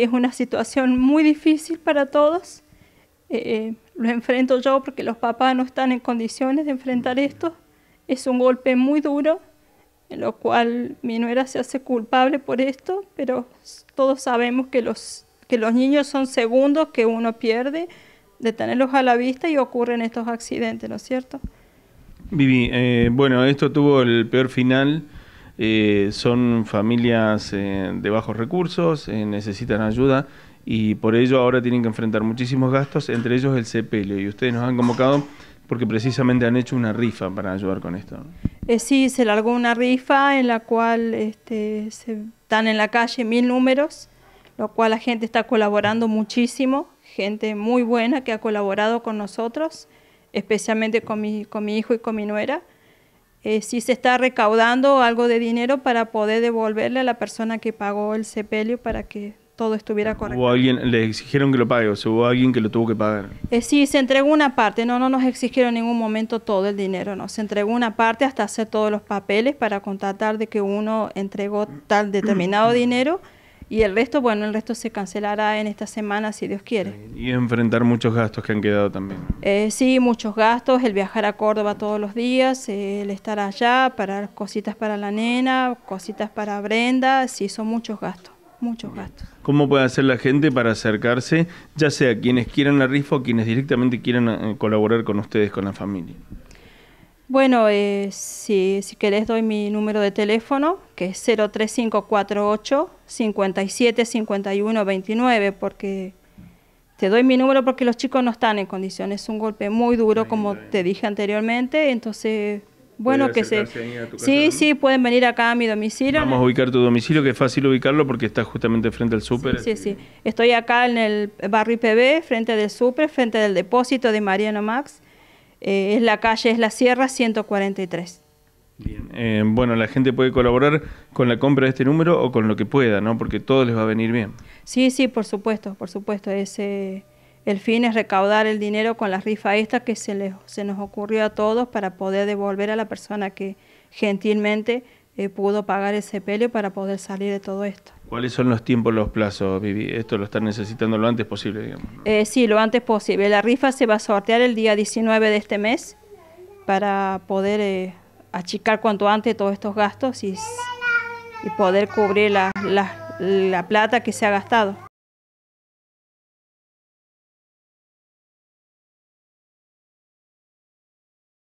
Es una situación muy difícil para todos. Los eh, eh, lo enfrento yo porque los papás no están en condiciones de enfrentar mm. esto. Es un golpe muy duro, en lo cual mi nuera se hace culpable por esto, pero todos sabemos que los, que los niños son segundos que uno pierde de tenerlos a la vista y ocurren estos accidentes, ¿no es cierto? Vivi, eh, bueno, esto tuvo el peor final. Eh, son familias eh, de bajos recursos, eh, necesitan ayuda y por ello ahora tienen que enfrentar muchísimos gastos, entre ellos el sepelio. Y ustedes nos han convocado porque precisamente han hecho una rifa para ayudar con esto. sí, se largó una rifa en la cual están se en la calle mil números, lo cual la gente está colaborando muchísimo, gente muy buena que ha colaborado con nosotros, especialmente con mi hijo y con mi nuera eh, si se está recaudando algo de dinero para poder devolverle a la persona que pagó el sepelio para que todo estuviera correcto. O alguien, le exigieron que lo pague o se hubo alguien que lo tuvo que pagar? Eh, sí, se entregó una parte, no, no nos exigieron en ningún momento todo el dinero, no, se entregó una parte hasta hacer todos los papeles para contratar de que uno entregó tal determinado dinero y el resto, bueno, el resto se cancelará en esta semana si Dios quiere. Y enfrentar muchos gastos que han quedado también. Eh, sí, muchos gastos, el viajar a Córdoba todos los días, el estar allá, para cositas para la nena, cositas para Brenda, sí, son muchos gastos muchos gastos. ¿Cómo puede hacer la gente para acercarse, ya sea quienes quieran la rifa o quienes directamente quieran eh, colaborar con ustedes, con la familia? Bueno, eh, si querés doy mi número de teléfono, 03548 575129 porque te doy mi número porque los chicos no están en condiciones. Es un golpe muy duro, como te dije anteriormente, entonces bueno que se... Sí, sí, pueden venir acá a mi domicilio. Vamos a ubicar tu domicilio, que es fácil ubicarlo porque está justamente frente al súper. Sí, sí, Estoy acá en el barrio IPB, frente del súper, frente del depósito de Mariano Max. Eh, es la calle, es la Sierra 143. Bien. Eh, bueno, la gente puede colaborar con la compra de este número o con lo que pueda, ¿no? Porque todo les va a venir bien. Sí, sí, por supuesto, por supuesto. Ese, el fin es recaudar el dinero con la rifa esta que se, se nos ocurrió a todos para poder devolver a la persona que gentilmente eh, pudo pagar ese pelo para poder salir de todo esto. ¿Cuáles son los tiempos, los plazos, Vivi? Esto lo están necesitando lo antes posible, digamos. Eh, sí, lo antes posible. La rifa se va a sortear el día 19 de este mes para poder achicar cuanto antes todos estos gastos y, poder cubrir la, la plata que se ha gastado.